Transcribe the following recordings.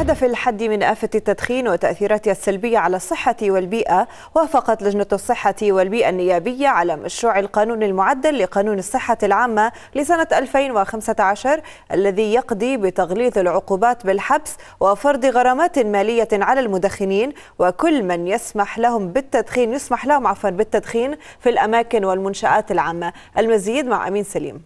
بهدف الحد من آفة التدخين وتأثيراتها السلبية على الصحة والبيئة وافقت لجنة الصحة والبيئة النيابية على مشروع القانون المعدل لقانون الصحة العامة لسنة 2015 الذي يقضي بتغليظ العقوبات بالحبس وفرض غرامات مالية على المدخنين وكل من يسمح لهم بالتدخين يسمح لهم عفوا بالتدخين في الأماكن والمنشآت العامة المزيد مع أمين سليم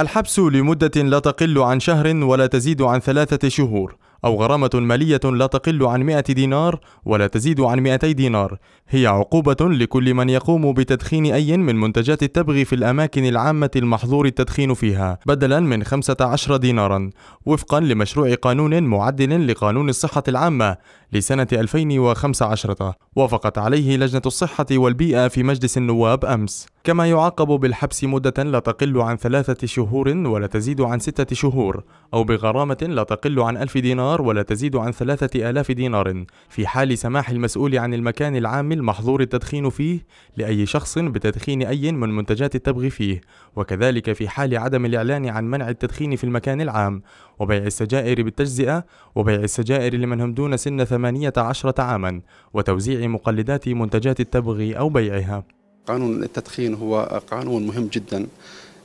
الحبس لمدة لا تقل عن شهر ولا تزيد عن ثلاثة شهور أو غرامة مالية لا تقل عن 100 دينار ولا تزيد عن 200 دينار هي عقوبة لكل من يقوم بتدخين أي من منتجات التبغ في الأماكن العامة المحظور التدخين فيها بدلا من 15 دينارا وفقا لمشروع قانون معدل لقانون الصحة العامة لسنة 2015 وافقت عليه لجنة الصحة والبيئة في مجلس النواب أمس كما يعاقب بالحبس مدة لا تقل عن ثلاثة شهور ولا تزيد عن ستة شهور أو بغرامة لا تقل عن ألف دينار دينار ولا تزيد عن ثلاثة آلاف دينار في حال سماح المسؤول عن المكان العام المحظور التدخين فيه لأي شخص بتدخين أي من منتجات التبغ فيه وكذلك في حال عدم الإعلان عن منع التدخين في المكان العام وبيع السجائر بالتجزئة وبيع السجائر لمن هم دون سن ثمانية عشرة عاما وتوزيع مقلدات منتجات التبغ أو بيعها قانون التدخين هو قانون مهم جدا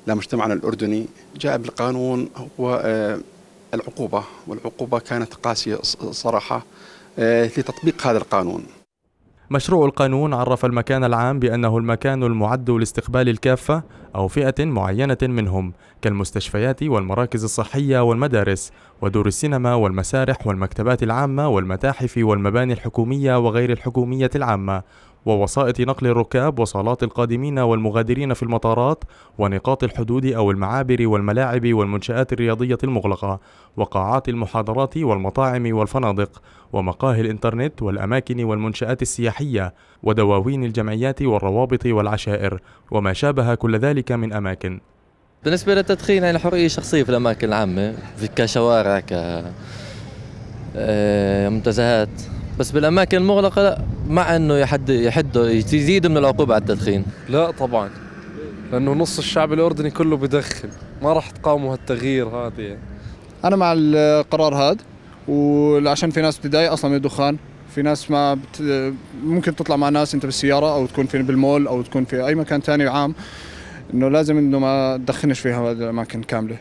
لمجتمعنا الأردني جاء بالقانون هو آه، العقوبة والعقوبة كانت قاسية صراحة آه، لتطبيق هذا القانون مشروع القانون عرف المكان العام بأنه المكان المعد لاستقبال الكافة أو فئة معينة منهم كالمستشفيات والمراكز الصحية والمدارس ودور السينما والمسارح والمكتبات العامة والمتاحف والمباني الحكومية وغير الحكومية العامة ووسائط نقل الركاب وصالات القادمين والمغادرين في المطارات ونقاط الحدود أو المعابر والملاعب والمنشآت الرياضية المغلقة وقاعات المحاضرات والمطاعم والفنادق ومقاهي الإنترنت والأماكن والمنشآت السياحية ودواوين الجمعيات والروابط والعشائر وما شابه كل ذلك من أماكن بالنسبة للتدخين يعني حرية شخصية في الأماكن العامة في كشوارع ك آه، منتزهات بس بالأماكن المغلقة لا مع انه يحد يحد يزيد من العقوبه على التدخين لا طبعا لانه نص الشعب الاردني كله بدخن ما راح تقاوموا هالتغيير هذا يعني. انا مع القرار هذا وعشان في ناس بتضايق اصلا من الدخان في ناس ما بت... ممكن تطلع مع ناس انت بالسياره او تكون في بالمول او تكون في اي مكان ثاني عام انه لازم انه ما تدخنش في هذه الاماكن كامله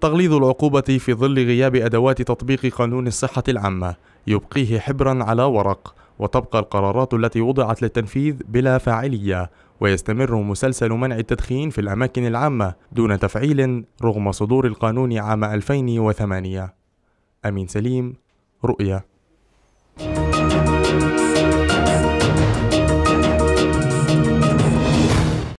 تغليظ العقوبة في ظل غياب أدوات تطبيق قانون الصحة العامة يبقيه حبرا على ورق وتبقى القرارات التي وضعت للتنفيذ بلا فاعلية ويستمر مسلسل منع التدخين في الأماكن العامة دون تفعيل رغم صدور القانون عام 2008 أمين سليم رؤية